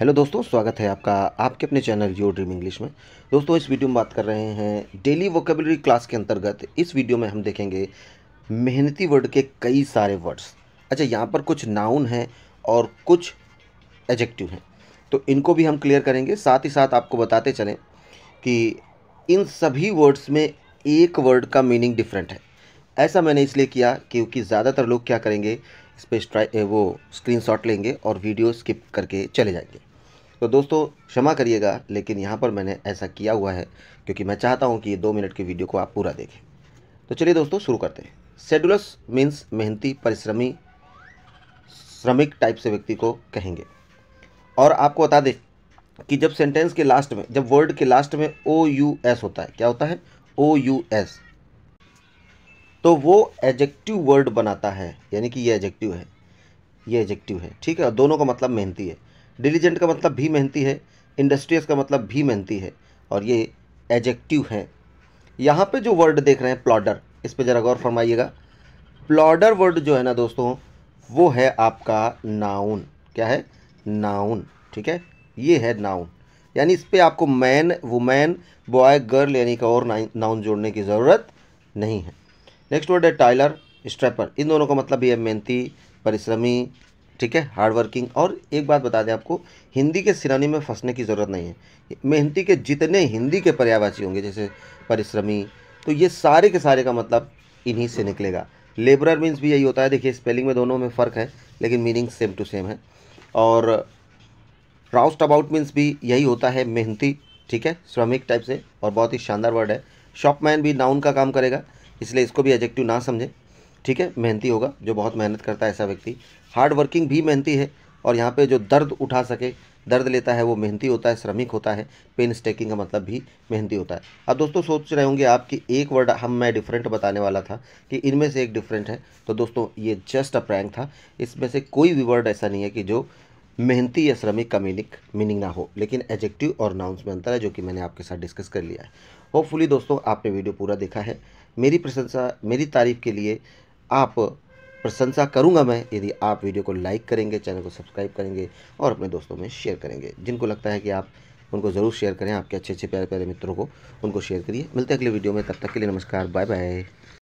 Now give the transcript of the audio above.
hello दोस्तों स्वागत है आपका आपके अपने चैनल जियो ड्रीम इंग्लिश में दोस्तों इस वीडियो में बात कर रहे हैं डेली वोकेबलरी क्लास के अंतर्गत इस वीडियो में हम देखेंगे मेहनती वर्ड के कई सारे वर्ड्स अच्छा यहाँ पर कुछ नाउन हैं और कुछ एजेक्टिव हैं तो इनको भी हम क्लियर करेंगे साथ ही साथ आपको बताते चलें कि इन सभी वर्ड्स में एक वर्ड का मीनिंग डिफरेंट है ऐसा मैंने इसलिए किया क्योंकि ज़्यादातर लोग क्या करेंगे इस पर वो स्क्रीनशॉट लेंगे और वीडियो स्किप करके चले जाएंगे तो दोस्तों क्षमा करिएगा लेकिन यहाँ पर मैंने ऐसा किया हुआ है क्योंकि मैं चाहता हूँ कि ये दो मिनट की वीडियो को आप पूरा देखें तो चलिए दोस्तों शुरू करते हैं सेडुलस मीन्स मेहनती परिश्रमी श्रमिक टाइप से व्यक्ति को कहेंगे और आपको बता दें कि जब सेंटेंस के लास्ट में जब वर्ड के लास्ट में ओ यू एस होता है क्या होता है ओ यू एस तो वो एजेक्टिव वर्ड बनाता है यानी कि ये एजेक्टिव है ये एजेक्टिव है ठीक है दोनों का मतलब मेहनती है डिलीजेंट का मतलब भी मेहनती है इंडस्ट्रियस का मतलब भी मेहनती है और ये एजेक्टिव हैं यहाँ पे जो वर्ड देख रहे हैं प्लॉडर इस पर ज़रा गौर फरमाइएगा प्लॉडर वर्ड जो है ना दोस्तों वो है आपका नाउन क्या है नाउन ठीक है ये है नाउन यानी इस पर आपको मैन वुमैन बॉय गर्ल यानी का और नाउन जोड़ने की ज़रूरत नहीं है नेक्स्ट वर्ड है टाइलर स्ट्रैपर इन दोनों का मतलब ये है मेहनती परिश्रमी ठीक है हार्ड वर्किंग और एक बात बता दें आपको हिंदी के सिरानी में फंसने की ज़रूरत नहीं है मेहनती के जितने हिंदी के पर्यावासी होंगे जैसे परिश्रमी तो ये सारे के सारे का मतलब इन्हीं से निकलेगा लेबरर मीन्स भी यही होता है देखिए स्पेलिंग में दोनों में फ़र्क है लेकिन मीनिंग सेम टू सेम है और राउस्ट अबाउट मीन्स भी यही होता है मेहनती ठीक है श्रमिक टाइप से और बहुत ही शानदार वर्ड है शॉपमैन भी नाउन का काम करेगा इसलिए इसको भी एजेक्टिव ना समझें ठीक है मेहनती होगा जो बहुत मेहनत करता है ऐसा व्यक्ति हार्ड वर्किंग भी मेहनती है और यहाँ पे जो दर्द उठा सके दर्द लेता है वो मेहनती होता है श्रमिक होता है पेन स्टेकिंग का मतलब भी मेहनती होता है अब दोस्तों सोच रहे होंगे आप कि एक वर्ड हम मैं डिफरेंट बताने वाला था कि इनमें से एक डिफरेंट है तो दोस्तों ये जस्ट अ प्रैंक था इसमें से कोई भी वर्ड ऐसा नहीं है कि जो मेहनती या श्रमिक का मीनिंग मीनिंग ना हो लेकिन एजेक्टिव और नाउंस में अंतर है जो कि मैंने आपके साथ डिस्कस कर लिया है होपफुली दोस्तों आपने वीडियो पूरा देखा है मेरी प्रशंसा मेरी तारीफ़ के लिए आप प्रशंसा करूंगा मैं यदि आप वीडियो को लाइक करेंगे चैनल को सब्सक्राइब करेंगे और अपने दोस्तों में शेयर करेंगे जिनको लगता है कि आप उनको ज़रूर शेयर करें आपके अच्छे अच्छे प्यारे प्यारे मित्रों को उनको शेयर करिए मिलते हैं अगले वीडियो में तब तक के लिए नमस्कार बाय बाय